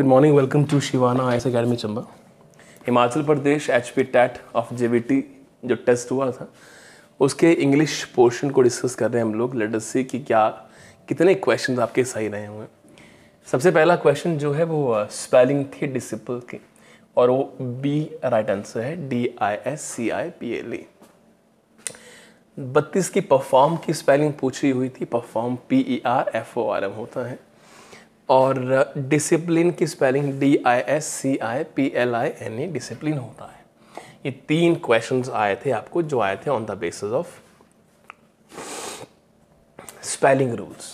Good morning welcome to Shivana I S academy Chamba Himachal Pradesh H P TET of J T जो test हुआ था उसके English portion को discuss कर रहे हैं हम लोग लेटस सी कि क्या कितने क्वेश्चन आपके सही रहे हुए सबसे पहला क्वेश्चन जो है वो स्पेलिंग थी डिसिपल की और वो बी राइट आंसर है D I S C I P L E बत्तीस की परफॉर्म की स्पेलिंग पूछी हुई थी perform P E R F O R M होता है और डिसिप्लिन की spelling D I S C I P L I N E discipline होता है ये तीन क्वेश्चन आए थे आपको जो आए थे on the basis of spelling rules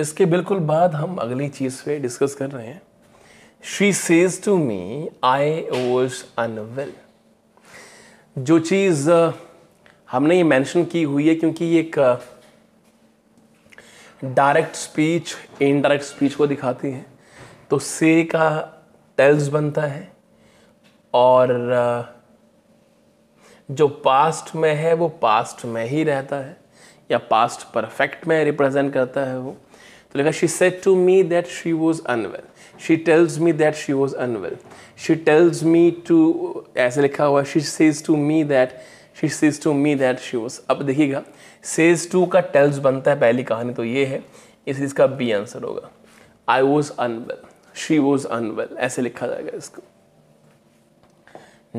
इसके बिल्कुल बाद हम अगली चीज़ पे डिस्कस कर रहे हैं she says to me I was unwell जो चीज़ हमने ये मेंशन की हुई है क्योंकि ये एक डायरेक्ट स्पीच इनडायरेक्ट स्पीच को दिखाती है तो से का टेल्स बनता है और जो पास्ट में है वो पास्ट में ही रहता है या पास्ट परफेक्ट में रिप्रेजेंट करता है वो तो लिखा she set to me that she was unwell she tells me that she was unwell she tells me to ऐसे लिखा हुआ she sees to me that she sees to me that she was अब देखिएगा says to का tales बनता है पहली कहानी तो ये है इस इसका बी आंसर होगा I was unwell she was unwell ऐसे लिखा जाएगा इसको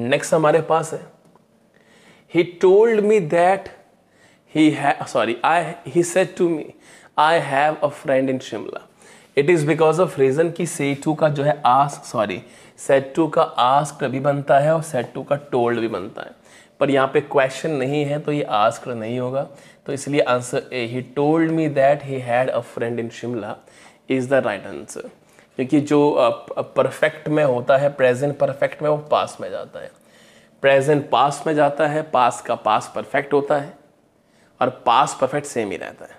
नेक्स्ट हमारे पास है ही टोल्ड मी दैट ही है sorry I he set to me I have a friend in Shimla it is because of reason की से टू का जो है आस सॉरी सेट टू का आस्क भी बनता है और सेट टू का टोल्ड भी बनता है पर यहाँ पे क्वेश्चन नहीं है तो ये आस्क नहीं होगा तो इसलिए answer A he told me that he had a friend in Shimla is the right answer क्योंकि जो परफेक्ट में होता है प्रेजेंट परफेक्ट में वो पास में जाता है प्रेजेंट पास में जाता है पास का पास परफेक्ट होता है और पास परफेक्ट सेम ही रहता है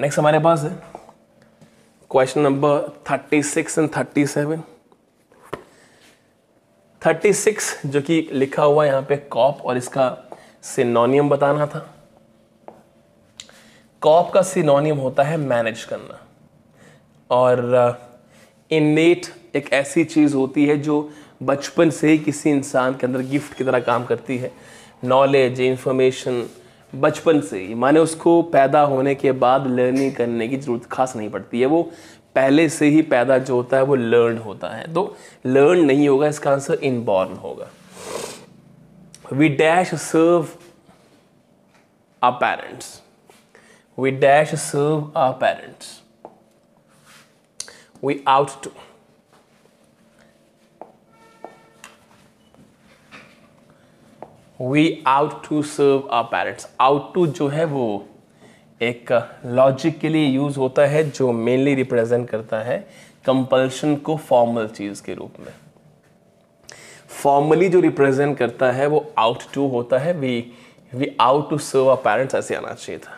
नेक्स्ट हमारे पास है question number thirty six and thirty seven 36 जो कि लिखा हुआ यहाँ पे कॉप और इसका सिनोनियम बताना था कॉप का सिनोनियम होता है मैनेज करना और इनेट uh, एक ऐसी चीज़ होती है जो बचपन से ही किसी इंसान के अंदर गिफ्ट की तरह काम करती है नॉलेज इंफॉर्मेशन बचपन से ही माने उसको पैदा होने के बाद लर्निंग करने की ज़रूरत खास नहीं पड़ती है वो पहले से ही पैदा जो होता है वो लर्न होता है तो लर्न नहीं होगा इसका आंसर इनबॉर्न होगा we dash serve our parents we dash serve our parents we ought to we ought to serve our parents ought to जो है वो एक लॉजिक के लिए यूज़ होता है जो मेनली रिप्रेजेंट करता है कंपल्शन को फॉर्मल चीज़ के रूप में फॉर्मली जो रिप्रेजेंट करता है वो आउट टू होता है we we ought to serve our parents ऐसे आना चाहिए था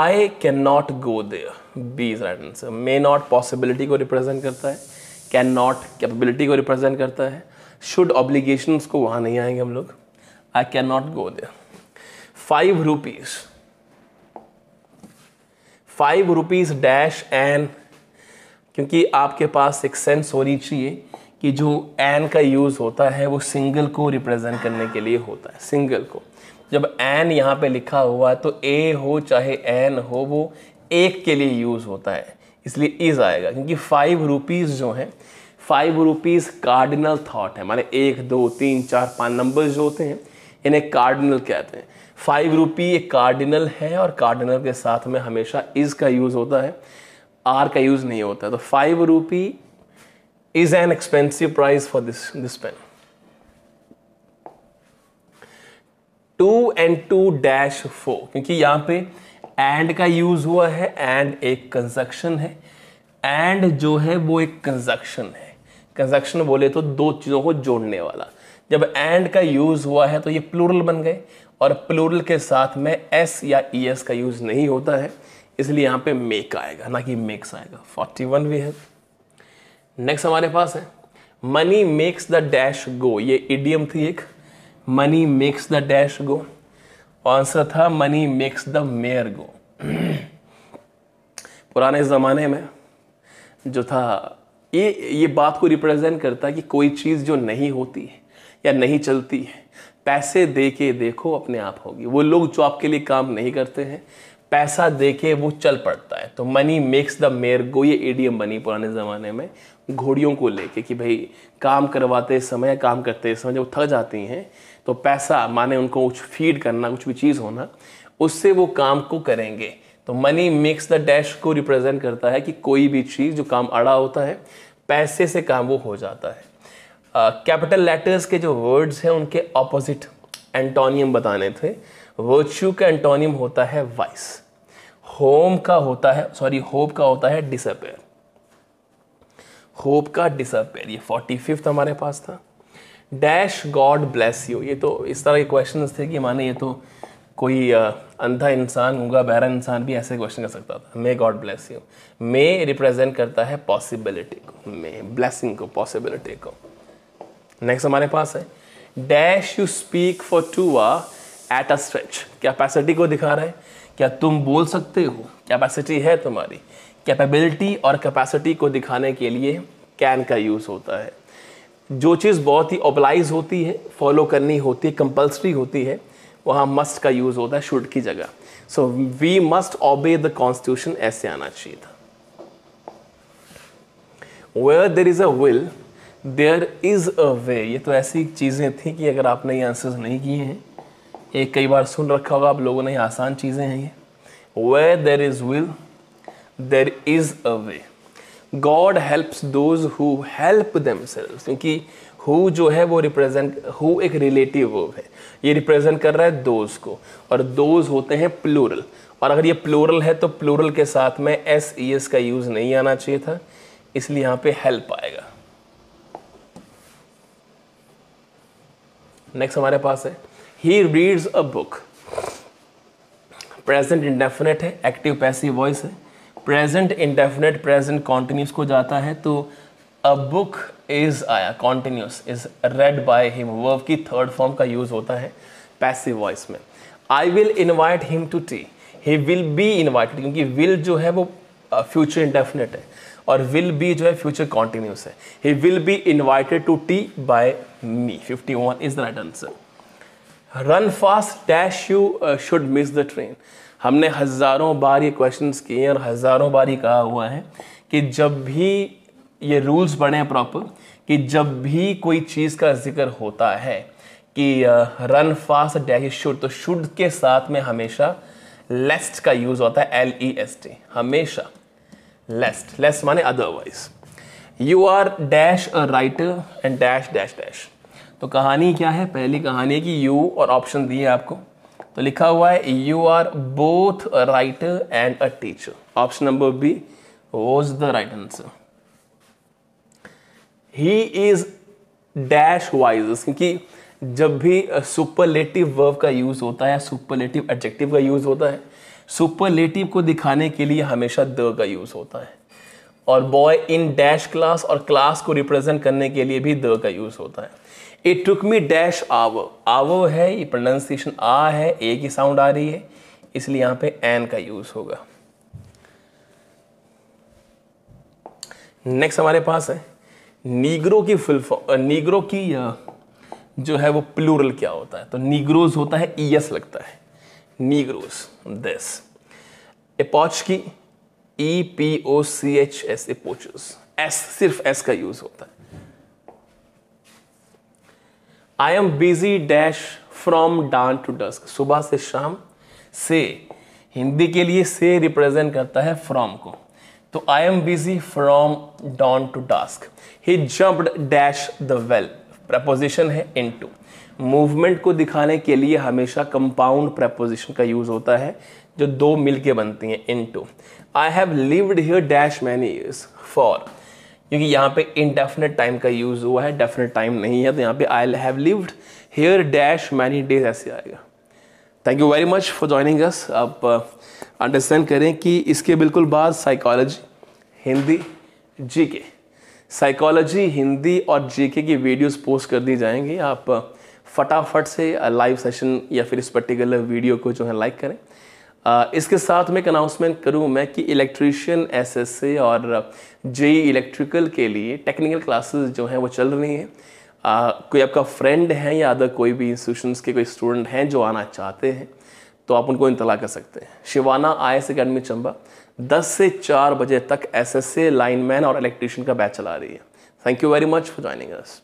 I can not go there B is right answer may not possibility को रिप्रेजेंट करता है कैन नॉट कैपेबिलिटी को रिप्रेजेंट करता है शुड ऑब्लिगेशन को वहाँ नहीं आएंगे हम लोग I can not go there five rupees five rupees dash N क्योंकि आपके पास एक सेंस होनी चाहिए कि जो एन का यूज़ होता है वो सिंगल को रिप्रेजेंट करने के लिए होता है सिंगल को जब एन यहाँ पे लिखा हुआ है तो ए हो चाहे एन हो वो एक के लिए यूज़ होता है इसलिए इज़ आएगा क्योंकि फाइव रुपीज़ जो हैं फाइव रुपीज़ कार्डिनल थाट है माने एक दो तीन चार पाँच नंबर्स जो होते हैं इन्हें कार्डिनल कहते हैं फाइव रूपी एक कार्डिनल है और कार्डिनल के साथ में हमेशा इज़ का यूज़ होता है आर का यूज़ नहीं होता तो five rupee is an expensive price for this this pen two and two dash four क्योंकि यहां पे एंड का यूज़ हुआ है एंड एक कंजक्शन है एंड जो है वो एक कंजक्शन है कंजक्शन बोले तो दो चीज़ों को जोड़ने वाला जब एंड का यूज़ हुआ है तो ये प्लूरल बन गए और प्लूरल के साथ में एस या ई e एस का यूज़ नहीं होता है इसलिए यहाँ पे मेक आएगा ना कि मेक्स आएगा फोर्टी वन भी है नेक्स्ट हमारे पास है money makes the dash go ये इडियम थी एक money makes the dash go answer था money makes the mare go पुराने ज़माने में जो था ये ये बात को रिप्रेजेंट करता है कि कोई चीज़ जो नहीं होती है या नहीं चलती है पैसे दे के देखो अपने आप होगी वो लोग जो आपके लिए काम नहीं करते हैं पैसा दे के वो चल पड़ता है तो money makes the mare go ये एडीएम बनी पुराने ज़माने में घोड़ियों को लेके कि भाई काम करवाते समय काम करते समय जब थक जाती हैं तो पैसा माने उनको कुछ फीड करना कुछ भी चीज़ होना उससे वो काम को करेंगे तो मनी मेक्स द डैश को रिप्रेजेंट करता है कि कोई भी चीज़ जो काम अड़ा होता है पैसे से काम वो हो जाता है कैपिटल uh, लेटर्स के जो वर्ड्स हैं उनके ऑपोजिट एंटोनियम बताने थे वर्च्यू का एंटोनियम होता है वाइस होम का होता है सॉरी होप का होता है डिसअपेयर होप का डिसअपेयर ये फोर्टी फिफ्थ हमारे पास था डैश गॉड ब्लेस यू ये तो इस तरह के क्वेश्चन थे कि माने ये तो कोई अंधा इंसान होगा बहरा इंसान भी ऐसे क्वेश्चन कर सकता था may God bless you may represent करता है पॉसिबिलिटी को मे ब्लेसिंग को पॉसिबिलिटी को नेक्स्ट हमारे पास है dash you speak for two आ एट अ स्ट्रेच कैपेसिटी को दिखा रहा है क्या तुम बोल सकते हो कैपेसिटी है तुम्हारी कैपेबिलिटी और कैपेसिटी को दिखाने के लिए कैन का यूज़ होता है जो चीज़ बहुत ही ओबलाइज होती है फॉलो करनी होती है कंपल्सरी होती है वहाँ मस्ट का यूज़ होता है शुड की जगह so we must obey the constitution ऐसे आना चाहिए था where there is a will there is a way ये तो ऐसी चीज़ें थी कि अगर आपने ये आंसर्स नहीं किए हैं ये कई बार सुन रखा होगा आप लोगों ने आसान चीज़ें हैं ये way there is will there is a way God helps those who help them क्योंकि हु जो है वो रिप्रेजेंट हु एक रिलेटिव वर्ब है ये रिप्रेजेंट कर रहा है दोज को और दोज होते हैं प्लूरल और अगर ये प्लूरल है तो प्लूरल के साथ में एस ई एस का यूज़ नहीं आना चाहिए था इसलिए यहाँ पे हेल्प आएगा नेक्स्ट हमारे पास है he reads a book present indefinite है एक्टिव पैसिव वॉइस है प्रेजेंट इंडेफिनेट प्रेजेंट कॉन्टिन्यूस को जाता है तो अ बुक इज आया continuous is read by him verb की थर्ड फॉर्म का यूज होता है पैसिव वॉइस में I will invite him to tea he will be invited क्योंकि विल जो है वो फ्यूचर uh, इंडेफिनेट है और विल बी जो है फ्यूचर कॉन्टिन्यूस है he will be invited to tea by me. 51 is the right answer. Run fast dash you should miss the train हमने हज़ारों बार ये क्वेश्चन किए हैं और हज़ारों बार ये कहा हुआ है कि जब भी ये रूल्स बने हैं प्रॉपर कि जब भी कोई चीज़ का जिक्र होता है कि रन फास्ट डैश शुड तो शुड के साथ में हमेशा लेस्ट का यूज़ होता है एल ई एस टी हमेशा लेस्ट लेस्ट माने otherwise you are dash a writer and dash dash dash तो कहानी क्या है पहली कहानी है कि यू और ऑप्शन दिए आपको तो लिखा हुआ है you are both a writer and a teacher option number B was the right answer he is dash wise क्योंकि जब भी सुपरलेटिव वर्ब का यूज़ होता है सुपरलेटिव एडजेक्टिव का यूज़ होता है सुपरलेटिव को दिखाने के लिए हमेशा द का यूज़ होता है और बॉय इन डैश क्लास और क्लास को रिप्रेजेंट करने के लिए भी द का यूज़ होता है इट टुक मी डैश आवो आवो है ये प्रोनाउंसिएशन आ है ए की साउंड आ रही है इसलिए यहां पे एन का यूज होगा नेक्स्ट हमारे पास है नीग्रो की फुल नीग्रो की जो है वो प्लूरल क्या होता है तो नीग्रोज होता है ई e एस लगता है नीग्रोज दिस एपोच की E P O C H S epoch S सिर्फ एस का यूज होता है I am busy dash from dawn to dusk सुबह से शाम से हिंदी के लिए से रिप्रेजेंट करता है फ्रॉम को तो I am busy from dawn to dusk he jumped dash the well preposition है इन टू मूवमेंट को दिखाने के लिए हमेशा कंपाउंड प्रपोजिशन का यूज होता है जो दो मिलके बनती हैं into I have lived here dash many years for क्योंकि यहाँ पे इनडेफिनेट टाइम का यूज़ हुआ है डेफिनेट टाइम नहीं है तो यहाँ पे I have lived here dash many days ऐसे आएगा thank you very much for joining us आप अंडरस्टैंड uh, करें कि इसके बिल्कुल बाद साइकोलॉजी हिंदी जी के साइकोलॉजी हिंदी और जी के की वीडियोज़ पोस्ट कर दी जाएंगी आप फटाफट से लाइव uh, सेशन या फिर इस पर्टिकुलर वीडियो को जो है लाइक करें इसके साथ में एक अनाउंसमेंट करूँ मैं कि इलेक्ट्रीशियन एसएससी और जेई इलेक्ट्रिकल e के लिए टेक्निकल क्लासेस जो हैं वो चल रही हैं कोई आपका फ्रेंड है या अदर कोई भी इंस्टीट्यूशंस के कोई स्टूडेंट हैं जो आना चाहते हैं तो आप उनको इंतला कर सकते हैं Shivana I S academy Chamba दस से चार बजे तक एस एस ए लाइनमैन और इलेक्ट्रीशियन का बैच चला रही है thank you very much for joining us